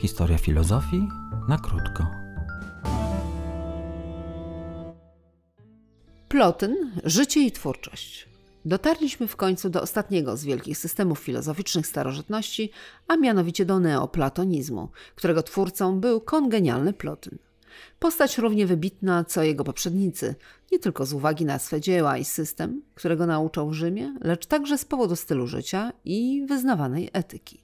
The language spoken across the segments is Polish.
Historia filozofii na krótko. Plotyn, życie i twórczość. Dotarliśmy w końcu do ostatniego z wielkich systemów filozoficznych starożytności, a mianowicie do neoplatonizmu, którego twórcą był kongenialny Plotyn. Postać równie wybitna co jego poprzednicy, nie tylko z uwagi na swe dzieła i system, którego nauczał w Rzymie, lecz także z powodu stylu życia i wyznawanej etyki.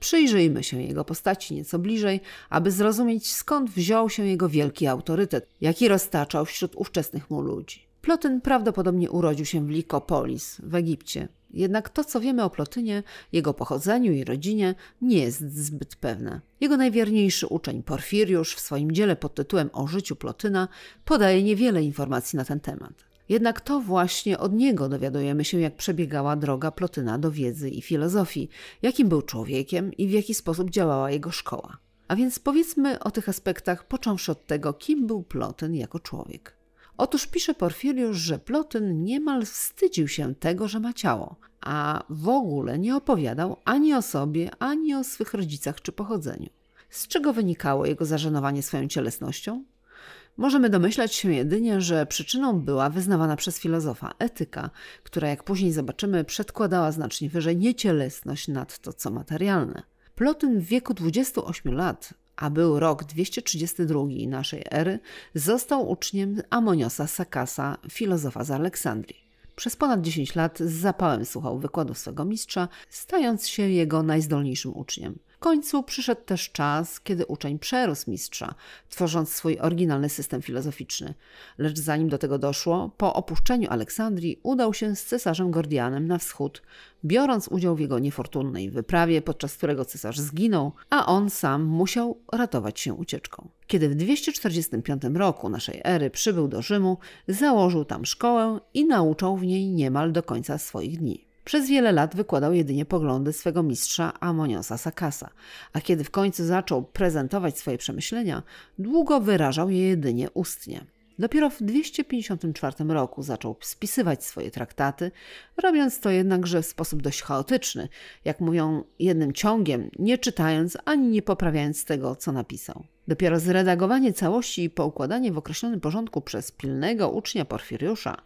Przyjrzyjmy się jego postaci nieco bliżej, aby zrozumieć skąd wziął się jego wielki autorytet, jaki roztaczał wśród ówczesnych mu ludzi. Plotyn prawdopodobnie urodził się w Likopolis w Egipcie. Jednak to, co wiemy o Plotynie, jego pochodzeniu i rodzinie, nie jest zbyt pewne. Jego najwierniejszy uczeń Porfiriusz w swoim dziele pod tytułem O życiu Plotyna podaje niewiele informacji na ten temat. Jednak to właśnie od niego dowiadujemy się, jak przebiegała droga Plotyna do wiedzy i filozofii, jakim był człowiekiem i w jaki sposób działała jego szkoła. A więc powiedzmy o tych aspektach, począwszy od tego, kim był Plotyn jako człowiek. Otóż pisze Porfiriusz, że Plotyn niemal wstydził się tego, że ma ciało, a w ogóle nie opowiadał ani o sobie, ani o swych rodzicach czy pochodzeniu. Z czego wynikało jego zażenowanie swoją cielesnością? Możemy domyślać się jedynie, że przyczyną była wyznawana przez filozofa etyka, która, jak później zobaczymy, przedkładała znacznie wyżej niecielesność nad to, co materialne. Plotyn w wieku 28 lat a był rok 232 naszej ery, został uczniem Amoniosa Sakasa, filozofa z Aleksandrii. Przez ponad 10 lat z zapałem słuchał wykładów swego mistrza, stając się jego najzdolniejszym uczniem. W końcu przyszedł też czas, kiedy uczeń przerósł mistrza, tworząc swój oryginalny system filozoficzny. Lecz zanim do tego doszło, po opuszczeniu Aleksandrii udał się z cesarzem Gordianem na wschód, biorąc udział w jego niefortunnej wyprawie, podczas którego cesarz zginął, a on sam musiał ratować się ucieczką. Kiedy w 245 roku naszej ery przybył do Rzymu, założył tam szkołę i nauczał w niej niemal do końca swoich dni. Przez wiele lat wykładał jedynie poglądy swego mistrza Amoniosa Sakasa, a kiedy w końcu zaczął prezentować swoje przemyślenia, długo wyrażał je jedynie ustnie. Dopiero w 254 roku zaczął spisywać swoje traktaty, robiąc to jednakże w sposób dość chaotyczny, jak mówią jednym ciągiem, nie czytając ani nie poprawiając tego, co napisał. Dopiero zredagowanie całości i poukładanie w określonym porządku przez pilnego ucznia Porfiriusza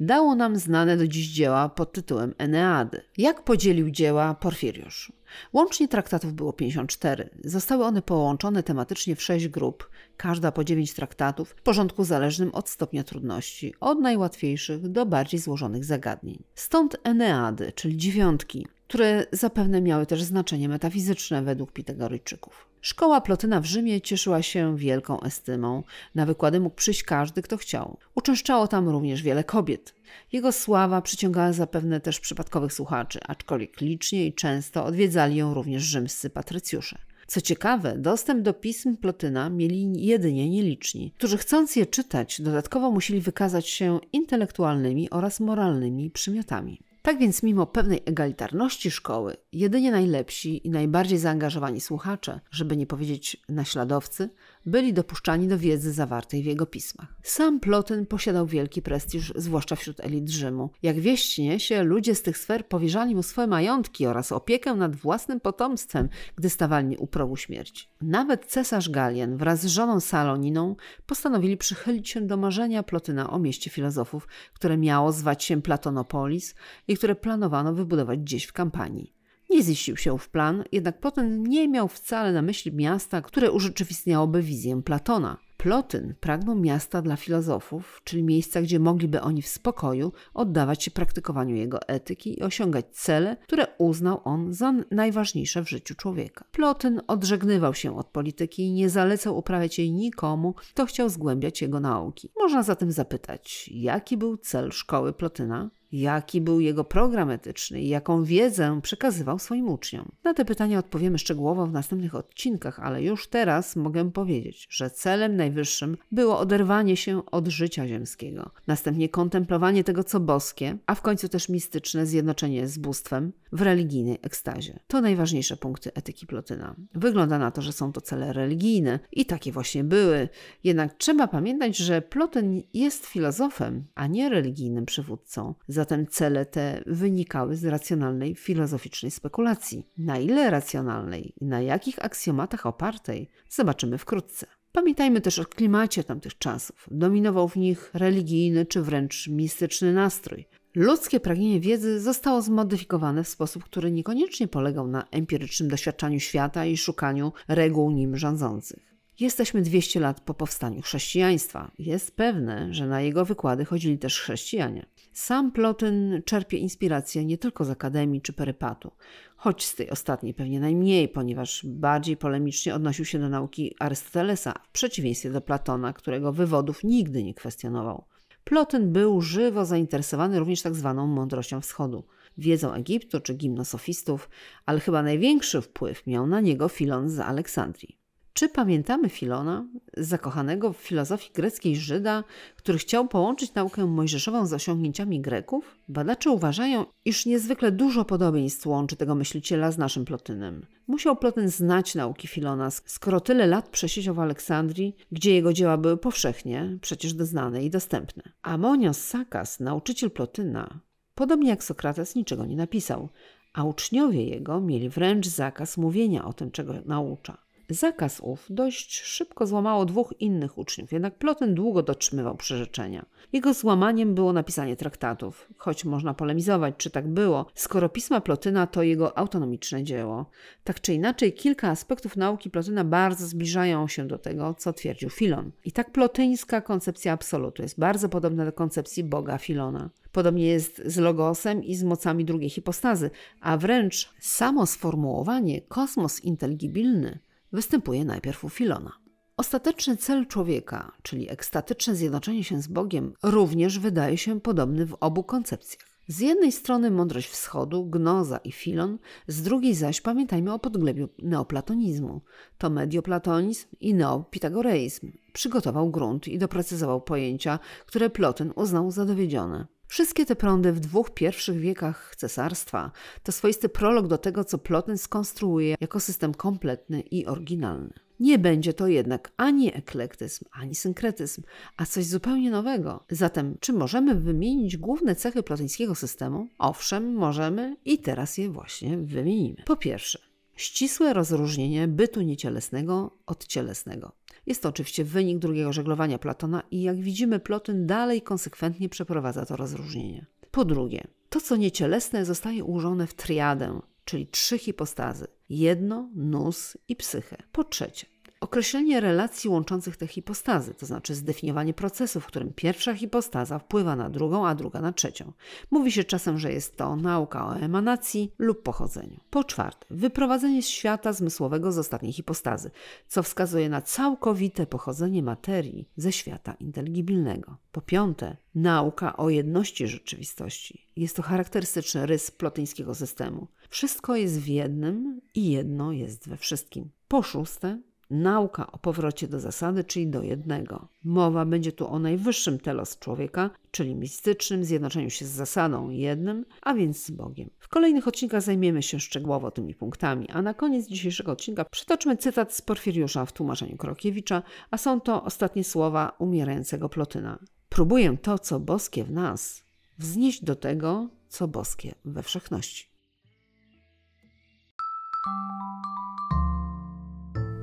dało nam znane do dziś dzieła pod tytułem Eneady. Jak podzielił dzieła Porfiriusz? Łącznie traktatów było 54. Zostały one połączone tematycznie w sześć grup, każda po dziewięć traktatów, w porządku zależnym od stopnia trudności, od najłatwiejszych do bardziej złożonych zagadnień. Stąd Eneady, czyli dziewiątki, które zapewne miały też znaczenie metafizyczne według Pitagoryczyków. Szkoła Plotyna w Rzymie cieszyła się wielką estymą. Na wykłady mógł przyjść każdy, kto chciał. Uczęszczało tam również wiele kobiet. Jego sława przyciągała zapewne też przypadkowych słuchaczy, aczkolwiek licznie i często odwiedzali ją również rzymscy patrycjusze. Co ciekawe, dostęp do pism Plotyna mieli jedynie nieliczni, którzy chcąc je czytać, dodatkowo musieli wykazać się intelektualnymi oraz moralnymi przymiotami. Tak więc, mimo pewnej egalitarności szkoły, jedynie najlepsi i najbardziej zaangażowani słuchacze, żeby nie powiedzieć naśladowcy, byli dopuszczani do wiedzy zawartej w jego pismach. Sam Plotyn posiadał wielki prestiż, zwłaszcza wśród elit Rzymu. Jak wieść niesie, ludzie z tych sfer powierzali mu swoje majątki oraz opiekę nad własnym potomstwem, gdy stawali u progu śmierci. Nawet cesarz Galien wraz z żoną Saloniną postanowili przychylić się do marzenia Plotyna o mieście filozofów, które miało zwać się Platonopolis i które planowano wybudować gdzieś w kampanii. Nie ziścił się w plan, jednak Plotyn nie miał wcale na myśli miasta, które urzeczywistniałoby wizję Platona. Plotyn pragnął miasta dla filozofów, czyli miejsca, gdzie mogliby oni w spokoju oddawać się praktykowaniu jego etyki i osiągać cele, które uznał on za najważniejsze w życiu człowieka. Plotyn odżegnywał się od polityki i nie zalecał uprawiać jej nikomu, kto chciał zgłębiać jego nauki. Można zatem zapytać, jaki był cel szkoły Plotyna? jaki był jego program etyczny i jaką wiedzę przekazywał swoim uczniom. Na te pytania odpowiemy szczegółowo w następnych odcinkach, ale już teraz mogę powiedzieć, że celem najwyższym było oderwanie się od życia ziemskiego, następnie kontemplowanie tego, co boskie, a w końcu też mistyczne zjednoczenie z bóstwem w religijnej ekstazie. To najważniejsze punkty etyki Plotyna. Wygląda na to, że są to cele religijne i takie właśnie były. Jednak trzeba pamiętać, że Plotyn jest filozofem, a nie religijnym przywódcą. Zatem cele te wynikały z racjonalnej, filozoficznej spekulacji. Na ile racjonalnej i na jakich aksjomatach opartej, zobaczymy wkrótce. Pamiętajmy też o klimacie tamtych czasów. Dominował w nich religijny czy wręcz mistyczny nastrój. Ludzkie pragnienie wiedzy zostało zmodyfikowane w sposób, który niekoniecznie polegał na empirycznym doświadczaniu świata i szukaniu reguł nim rządzących. Jesteśmy 200 lat po powstaniu chrześcijaństwa. Jest pewne, że na jego wykłady chodzili też chrześcijanie. Sam Plotyn czerpie inspirację nie tylko z akademii czy perypatu, choć z tej ostatniej pewnie najmniej, ponieważ bardziej polemicznie odnosił się do nauki Arystotelesa, w przeciwieństwie do Platona, którego wywodów nigdy nie kwestionował. Plotyn był żywo zainteresowany również tak zwaną mądrością wschodu, wiedzą Egiptu czy gimnosofistów, ale chyba największy wpływ miał na niego Filon z Aleksandrii. Czy pamiętamy Filona, zakochanego w filozofii greckiej Żyda, który chciał połączyć naukę mojżeszową z osiągnięciami Greków? Badacze uważają, iż niezwykle dużo podobieństw łączy tego myśliciela z naszym Plotynem. Musiał Plotyn znać nauki Filona, skoro tyle lat przesiedział w Aleksandrii, gdzie jego dzieła były powszechnie, przecież doznane i dostępne. Amonios Sakas, nauczyciel Plotyna, podobnie jak Sokrates, niczego nie napisał, a uczniowie jego mieli wręcz zakaz mówienia o tym, czego naucza. Zakaz ów dość szybko złamało dwóch innych uczniów, jednak Plotyn długo dotrzymywał przyrzeczenia. Jego złamaniem było napisanie traktatów, choć można polemizować, czy tak było, skoro pisma Plotyna to jego autonomiczne dzieło. Tak czy inaczej, kilka aspektów nauki Plotyna bardzo zbliżają się do tego, co twierdził Filon. I tak plotyńska koncepcja absolutu jest bardzo podobna do koncepcji Boga Filona. Podobnie jest z logosem i z mocami drugiej hipostazy, a wręcz samo sformułowanie kosmos inteligibilny występuje najpierw u Filona. Ostateczny cel człowieka, czyli ekstatyczne zjednoczenie się z Bogiem, również wydaje się podobny w obu koncepcjach. Z jednej strony mądrość wschodu, gnoza i filon, z drugiej zaś pamiętajmy o podglebiu neoplatonizmu. To medioplatonizm i neopitagoreizm przygotował grunt i doprecyzował pojęcia, które Plotyn uznał za dowiedzione. Wszystkie te prądy w dwóch pierwszych wiekach cesarstwa to swoisty prolog do tego, co Plotyn skonstruuje jako system kompletny i oryginalny. Nie będzie to jednak ani eklektyzm, ani synkretyzm, a coś zupełnie nowego. Zatem, czy możemy wymienić główne cechy plotyńskiego systemu? Owszem, możemy i teraz je właśnie wymienimy. Po pierwsze, ścisłe rozróżnienie bytu niecielesnego od cielesnego. Jest to oczywiście wynik drugiego żeglowania Platona i jak widzimy, Plotyn dalej konsekwentnie przeprowadza to rozróżnienie. Po drugie, to co niecielesne zostaje ułożone w triadę, czyli trzy hipostazy: jedno, nus i psychę. Po trzecie, określenie relacji łączących te hipostazy, to znaczy zdefiniowanie procesu, w którym pierwsza hipostaza wpływa na drugą, a druga na trzecią. Mówi się czasem, że jest to nauka o emanacji lub pochodzeniu. Po czwarte, wyprowadzenie świata zmysłowego z ostatniej hipostazy, co wskazuje na całkowite pochodzenie materii ze świata inteligibilnego. Po piąte, nauka o jedności rzeczywistości. Jest to charakterystyczny rys plotyńskiego systemu. Wszystko jest w jednym i jedno jest we wszystkim. Po szóste, nauka o powrocie do zasady, czyli do jednego. Mowa będzie tu o najwyższym telos człowieka, czyli mistycznym zjednoczeniu się z zasadą jednym, a więc z Bogiem. W kolejnych odcinkach zajmiemy się szczegółowo tymi punktami, a na koniec dzisiejszego odcinka przytoczmy cytat z Porfiriusza w tłumaczeniu Krokiewicza, a są to ostatnie słowa umierającego Plotyna. Próbuję to, co boskie w nas, wznieść do tego, co boskie we wszechności.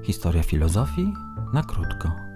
Historia filozofii na krótko.